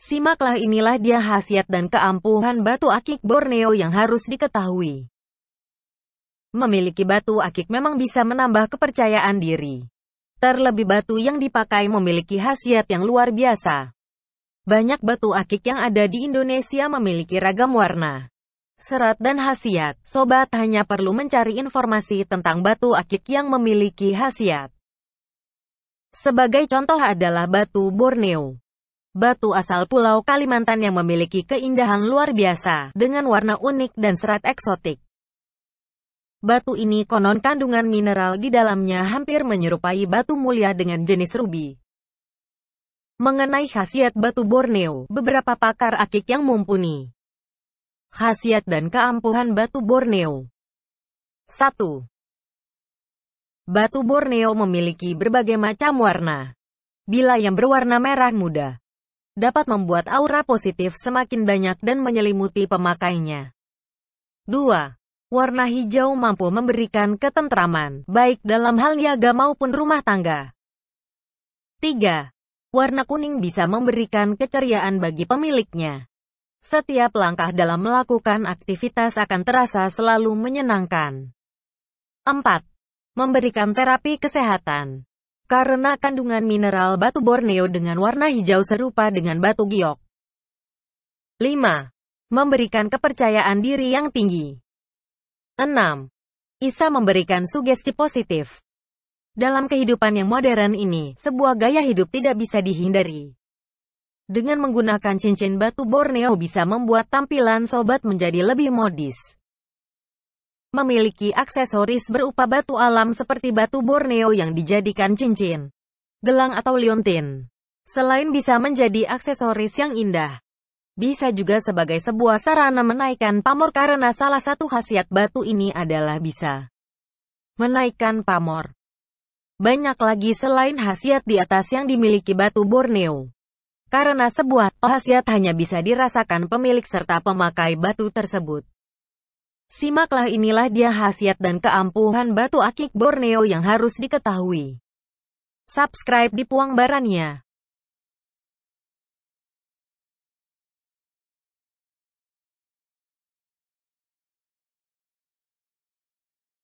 Simaklah inilah dia khasiat dan keampuhan batu akik Borneo yang harus diketahui. Memiliki batu akik memang bisa menambah kepercayaan diri. Terlebih batu yang dipakai memiliki khasiat yang luar biasa. Banyak batu akik yang ada di Indonesia memiliki ragam warna, serat dan khasiat. Sobat hanya perlu mencari informasi tentang batu akik yang memiliki khasiat. Sebagai contoh adalah batu Borneo. Batu asal Pulau Kalimantan yang memiliki keindahan luar biasa, dengan warna unik dan serat eksotik. Batu ini konon kandungan mineral di dalamnya hampir menyerupai batu mulia dengan jenis rubi. Mengenai khasiat batu Borneo, beberapa pakar akik yang mumpuni. Khasiat dan keampuhan batu Borneo 1. Batu Borneo memiliki berbagai macam warna. Bila yang berwarna merah muda, dapat membuat aura positif semakin banyak dan menyelimuti pemakainya. 2. Warna hijau mampu memberikan ketentraman, baik dalam hal niaga maupun rumah tangga. 3. Warna kuning bisa memberikan keceriaan bagi pemiliknya. Setiap langkah dalam melakukan aktivitas akan terasa selalu menyenangkan. 4. Memberikan terapi kesehatan. Karena kandungan mineral batu Borneo dengan warna hijau serupa dengan batu giok. 5. Memberikan kepercayaan diri yang tinggi. 6. Isa memberikan sugesti positif. Dalam kehidupan yang modern ini, sebuah gaya hidup tidak bisa dihindari. Dengan menggunakan cincin batu Borneo bisa membuat tampilan sobat menjadi lebih modis memiliki aksesoris berupa batu alam seperti batu Borneo yang dijadikan cincin, gelang atau liontin. Selain bisa menjadi aksesoris yang indah, bisa juga sebagai sebuah sarana menaikkan pamor karena salah satu khasiat batu ini adalah bisa menaikkan pamor. Banyak lagi selain khasiat di atas yang dimiliki batu Borneo. Karena sebuah khasiat hanya bisa dirasakan pemilik serta pemakai batu tersebut. Simaklah inilah dia khasiat dan keampuhan batu akik Borneo yang harus diketahui. Subscribe di Puang Barania.